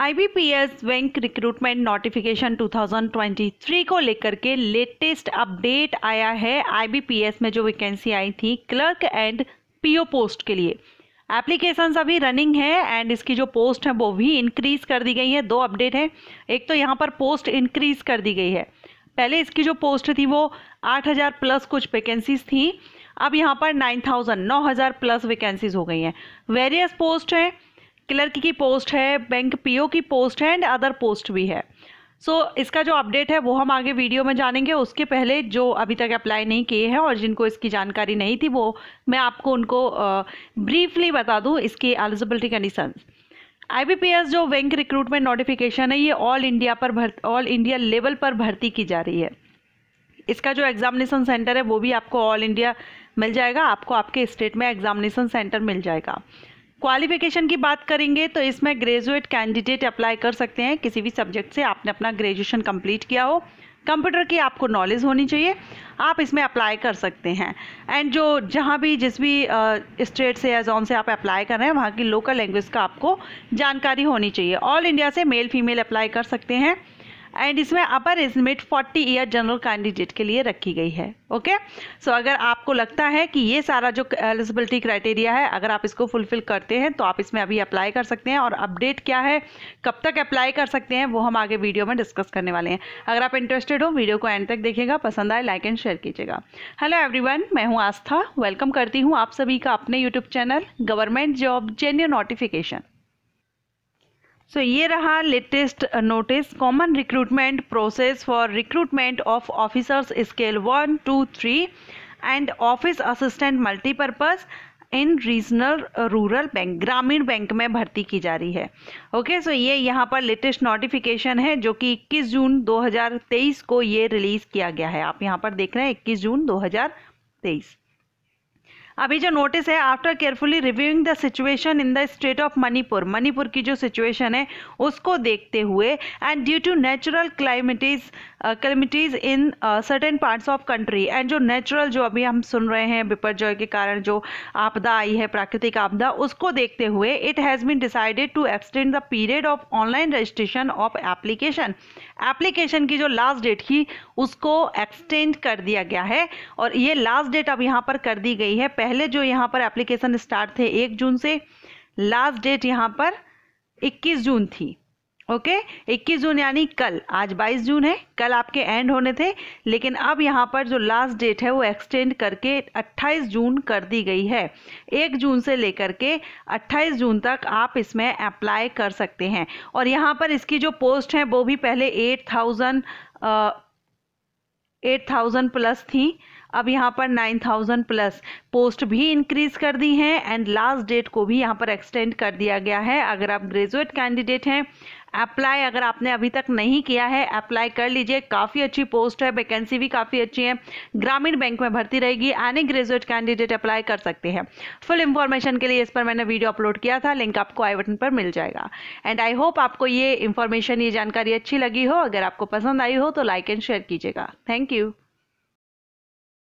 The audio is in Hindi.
एस बैंक रिक्रूटमेंट नोटिफिकेशन 2023 को लेकर के लेटेस्ट अपडेट आया है एस में जो वैकेंसी आई थी क्लर्क एंड पीओ पोस्ट के लिए एप्लीकेशन अभी रनिंग है एंड इसकी जो पोस्ट है वो भी इंक्रीज कर दी गई है दो अपडेट है एक तो यहाँ पर पोस्ट इंक्रीज कर दी गई है पहले इसकी जो पोस्ट थी वो 8000 प्लस कुछ वैकेंसीज थी अब यहाँ पर 9000 9000 प्लस वैकेंसीज हो गई हैं वेरियस पोस्ट हैं क्लर्क की पोस्ट है बैंक पीओ की पोस्ट है एंड अदर पोस्ट भी है सो so, इसका जो अपडेट है वो हम आगे वीडियो में जानेंगे उसके पहले जो अभी तक अप्लाई नहीं किए हैं और जिनको इसकी जानकारी नहीं थी वो मैं आपको उनको ब्रीफली बता दूँ इसकी एलिजिबिलिटी कंडीशन आईबीपीएस जो बैंक रिक्रूटमेंट नोटिफिकेशन है ये ऑल इंडिया पर भर्ती ऑल इंडिया लेवल पर भर्ती की जा रही है इसका जो एग्जामिनेशन सेंटर है वो भी आपको ऑल इंडिया मिल जाएगा आपको आपके स्टेट में एग्जामिनेशन सेंटर मिल जाएगा क्वालिफिकेशन की बात करेंगे तो इसमें ग्रेजुएट कैंडिडेट अप्लाई कर सकते हैं किसी भी सब्जेक्ट से आपने अपना ग्रेजुएशन कंप्लीट किया हो कंप्यूटर की आपको नॉलेज होनी चाहिए आप इसमें अप्लाई कर सकते हैं एंड जो जहाँ भी जिस भी स्टेट से या जोन से आप अप्लाई कर रहे हैं वहाँ की लोकल लैंग्वेज का आपको जानकारी होनी चाहिए ऑल इंडिया से मेल फीमेल अप्लाई कर सकते हैं एंड इसमें upper is forty 40 year general candidate के लिए रखी गई है ओके okay? सो so, अगर आपको लगता है कि ये सारा जो एलिजिबिलिटी क्राइटेरिया है अगर आप इसको फुलफिल करते हैं तो आप इसमें अभी अप्लाई कर सकते हैं और अपडेट क्या है कब तक अप्लाई कर सकते हैं वो हम आगे वीडियो में डिस्कस करने वाले हैं अगर आप इंटरेस्टेड हो वीडियो को एंड तक देखिएगा पसंद आए लाइक एंड शेयर कीजिएगा हेलो एवरी मैं हूँ आस्था वेलकम करती हूँ आप सभी का अपने यूट्यूब चैनल गवर्नमेंट जॉब जेन्यू नोटिफिकेशन सो ये रहा latest notice common recruitment process for recruitment of officers scale one two three and office assistant multipurpose in regional rural bank Gramin bank में भर्ती की जा रही है ओके okay, सो so ये यहाँ पर लेटेस्ट नोटिफिकेशन है जो कि 21 जून 2023 को ये रिलीज़ किया गया है आप यहाँ पर देख रहे हैं 21 जून 2023 अभी जो नोटिस है after carefully reviewing the situation in the state of Manipur Manipur की जो सिचुएशन है उसको देखते हुए and due to natural calamities calamities in certain parts of country and जो नेचुरल जो अभी हम सुन रहे हैं विपर्जय के कारण जो आपदा आई है प्राकृतिक आपदा उसको देखते हुए it has been decided to extend the period of online registration of application application की जो लास्ट डेट थी उसको एक्सटेंड कर दिया गया है और ये लास्ट डेट अब यहाँ पर कर दी गई है पहले जो यहाँ पर एप्लीकेशन स्टार्ट थे एक जून से लास्ट डेट यहाँ पर 21 जून थी ओके 21 जून यानी कल आज 22 जून है कल आपके एंड होने थे लेकिन अब यहाँ पर जो लास्ट डेट है वो एक्सटेंड करके 28 जून कर दी गई है एक जून से लेकर के 28 जून तक आप इसमें अप्लाई कर सकते हैं और यहाँ पर इसकी जो पोस्ट है वो भी पहले 8000 8000 प्लस थी अब यहाँ पर 9000 प्लस पोस्ट भी इंक्रीज कर दी हैं एंड लास्ट डेट को भी यहाँ पर एक्सटेंड कर दिया गया है अगर आप ग्रेजुएट कैंडिडेट हैं अप्लाई अगर आपने अभी तक नहीं किया है अप्लाई कर लीजिए काफ़ी अच्छी पोस्ट है वैकेंसी भी काफ़ी अच्छी है ग्रामीण बैंक में भर्ती रहेगी एनी ग्रेजुएट कैंडिडेट अप्लाई कर सकते हैं फुल इन्फॉर्मेशन के लिए इस पर मैंने वीडियो अपलोड किया था लिंक आपको आई बटन पर मिल जाएगा एंड आई होप आपको ये इन्फॉर्मेशन ये जानकारी अच्छी लगी हो अगर आपको पसंद आई हो तो लाइक एंड शेयर कीजिएगा थैंक यू